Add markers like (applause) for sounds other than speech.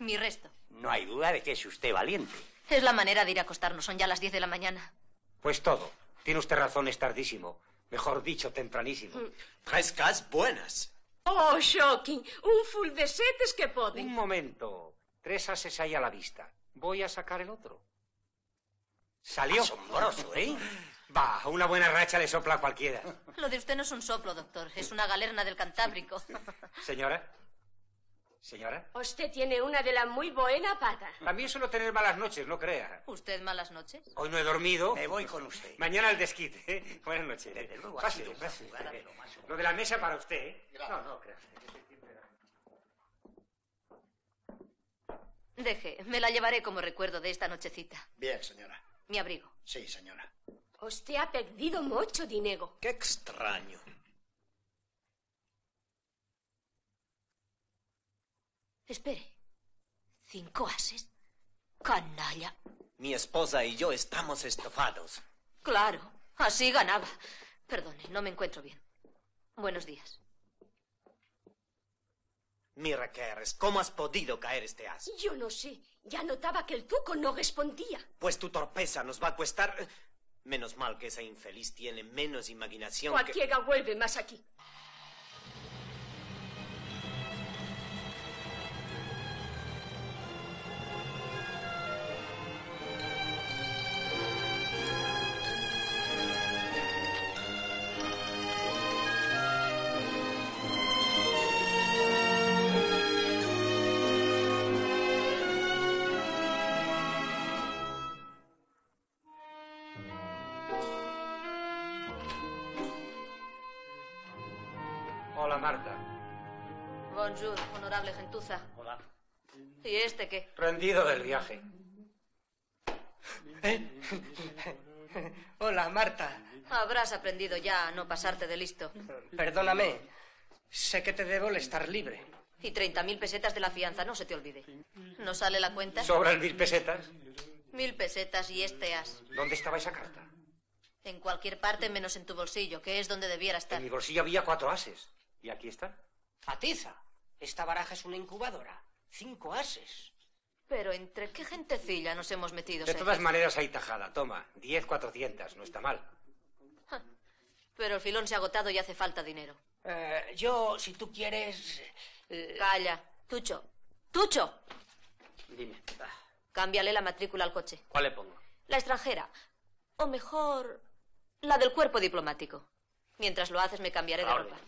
Mi resto. No hay duda de que es usted valiente. Es la manera de ir a acostarnos. Son ya las 10 de la mañana. Pues todo. Tiene usted razón, es tardísimo. Mejor dicho, tempranísimo. Tres mm. Frescas buenas. Oh, shocking. Un full de setes que pueden. Un momento. Tres ases ahí a la vista. Voy a sacar el otro. Salió. Asombroso, ¿eh? (laughs) Va, una buena racha le sopla a cualquiera. Lo de usted no es un soplo, doctor. Es una galerna del Cantábrico. Señora. Señora. Usted tiene una de la muy buena pata. También mí suelo tener malas noches, no crea. ¿Usted malas noches? Hoy no he dormido. Me voy con usted. Mañana al desquite. ¿eh? Buenas noches. lo de la mesa para usted, ¿eh? No, no, crea. Deje, me la llevaré como recuerdo de esta nochecita. Bien, señora. Mi abrigo. Sí, señora. Usted ha perdido mucho dinero. Qué extraño. Espere. ¿Cinco ases? Canalla. Mi esposa y yo estamos estofados. Claro, así ganaba. Perdone, no me encuentro bien. Buenos días. Mira, eres. ¿cómo has podido caer este as? Yo no sé. Ya notaba que el tuco no respondía. Pues tu torpeza nos va a cuestar... Menos mal que esa infeliz tiene menos imaginación Cualquiera vuelve más aquí. Hola, Marta. Bonjour, honorable gentuza. Hola. ¿Y este qué? Rendido del viaje. ¿Eh? (laughs) Hola, Marta. Habrás aprendido ya a no pasarte de listo. Perdóname. Sé que te debo el estar libre. Y mil pesetas de la fianza, no se te olvide. ¿No sale la cuenta? ¿Sobran mil pesetas? Mil pesetas y este as. ¿Dónde estaba esa carta? En cualquier parte menos en tu bolsillo, que es donde debiera estar. En mi bolsillo había cuatro ases. ¿Y aquí están? ¡Atiza! Esta baraja es una incubadora. Cinco ases. Pero entre qué gentecilla nos hemos metido. De todas maneras hay tajada. Toma, diez cuatrocientas. No está mal. Pero el filón se ha agotado y hace falta dinero. Eh, yo, si tú quieres... Eh, Calla. Tucho. Tucho. Dime. Cámbiale la matrícula al coche. ¿Cuál le pongo? La extranjera. O mejor, la del cuerpo diplomático. Mientras lo haces me cambiaré de ropa.